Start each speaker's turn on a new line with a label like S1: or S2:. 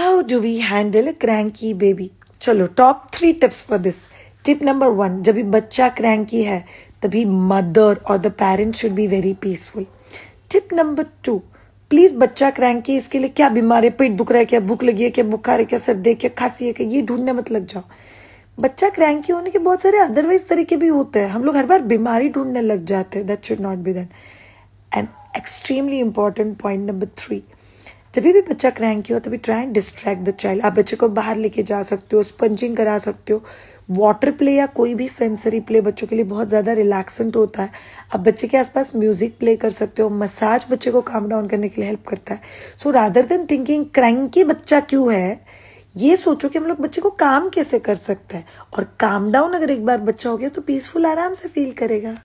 S1: how do we handle cranky baby चलो top three tips for this tip number one जब भी बच्चा cranky है तभी मदर और the parent should be very peaceful tip number two please बच्चा cranky इसके लिए क्या बीमार है पेट दुख रहा है क्या भूख लगी है क्या बुखार है क्या सर्दी है क्या खांसी है क्या ये ढूंढने मत लग जाओ बच्चा क्रैंकी होने के बहुत सारे अदरवाइज तरीके भी होते हैं हम लोग हर बार बीमारी ढूंढने लग जाते हैं that should not be then and extremely important point number three जब भी बच्चा क्रैंक हो तभी try and distract the child आप बच्चे को बाहर लेके जा सकते हो स्पंजिंग करा सकते हो वाटर प्ले या कोई भी सेंसरी प्ले बच्चों के लिए बहुत ज़्यादा रिलैक्सेंट होता है आप बच्चे के आसपास म्यूजिक प्ले कर सकते हो मसाज बच्चे को काम डाउन करने के लिए हेल्प करता है so rather than thinking cranky बच्चा क्यों है ये सोचो कि हम लोग बच्चे को काम कैसे कर सकते हैं और काम डाउन अगर एक बार बच्चा हो गया तो पीसफुल आराम से फील करेगा